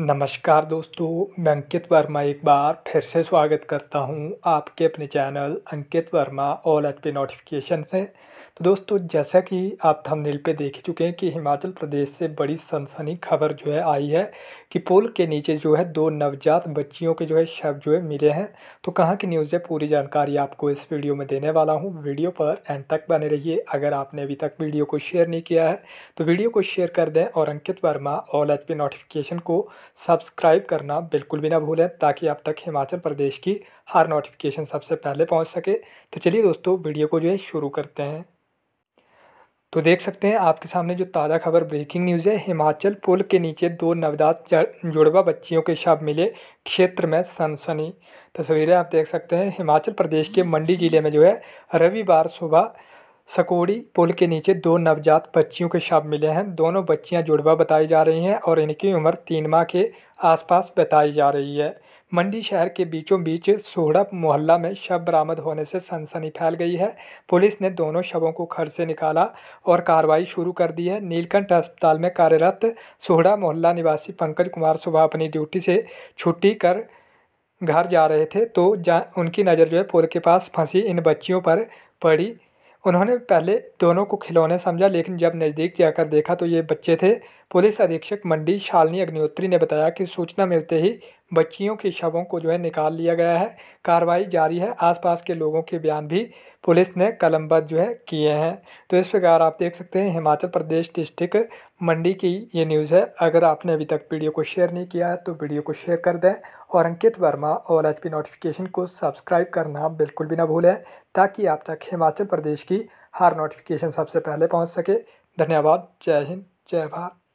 नमस्कार दोस्तों मैं अंकित वर्मा एक बार फिर से स्वागत करता हूं आपके अपने channel Ankit Verma all H P notification से तो दोस्तों जैसा कि आप थंबनेल पे देख चुके हैं कि हिमाचल प्रदेश से बड़ी सनसनी खबर जो है आई है कि पुल के नीचे जो है दो नवजात बच्चियों के जो है शव जो है मिले हैं तो कहाँ की न्यूज़ है पूरी जानकारी आपको इस वीडियो में देने वाला हूँ वीडियो पर एंड तक बने रहिए अगर आपने अभी तक वीडियो को शेयर नहीं किया है तो वीडियो को शेयर कर दें और Ankit Verma all H P notification को सब्सक्राइब करना बिल्कुल भी ना भूलें ताकि आप तक हिमाचल प्रदेश की हर नोटिफिकेशन सबसे पहले पहुंच सके तो चलिए दोस्तों वीडियो को जो है शुरू करते हैं तो देख सकते हैं आपके सामने जो ताज़ा खबर ब्रेकिंग न्यूज़ है हिमाचल पुल के नीचे दो नवजात जुड़वा बच्चियों के शव मिले क्षेत्र में सनसनी तस्वीरें आप देख सकते हैं हिमाचल प्रदेश के मंडी ज़िले में जो है रविवार सुबह सकोड़ी पुल के नीचे दो नवजात बच्चियों के शव मिले हैं दोनों बच्चियां जुड़वा बताई जा रही हैं और इनकी उम्र तीन माह के आसपास बताई जा रही है मंडी शहर के बीचों बीच सोहड़ा मोहल्ला में शव बरामद होने से सनसनी फैल गई है पुलिस ने दोनों शवों को घर से निकाला और कार्रवाई शुरू कर दी है नीलकंठ अस्पताल में कार्यरत सोहड़ा मोहल्ला निवासी पंकज कुमार सुबह अपनी ड्यूटी से छुट्टी कर घर जा रहे थे तो जा उनकी नज़र जो है पुल के पास फंसी इन बच्चियों पर पड़ी उन्होंने पहले दोनों को खिलौने समझा लेकिन जब नज़दीक जाकर देखा तो ये बच्चे थे पुलिस अधीक्षक मंडी शालिनी अग्निहोत्री ने बताया कि सूचना मिलते ही बच्चियों के शवों को जो है निकाल लिया गया है कार्रवाई जारी है आसपास के लोगों के बयान भी पुलिस ने कलमबद्ध जो है किए हैं तो इस प्रकार आप देख सकते हैं हिमाचल प्रदेश डिस्ट्रिक्ट मंडी की ये न्यूज़ है अगर आपने अभी तक वीडियो को शेयर नहीं किया है तो वीडियो को शेयर कर दें और अंकित वर्मा और एच नोटिफिकेशन को सब्सक्राइब करना बिल्कुल भी ना भूलें ताकि आप तक हिमाचल प्रदेश की हर नोटिफिकेशन सबसे पहले पहुँच सके धन्यवाद जय हिंद जय भारत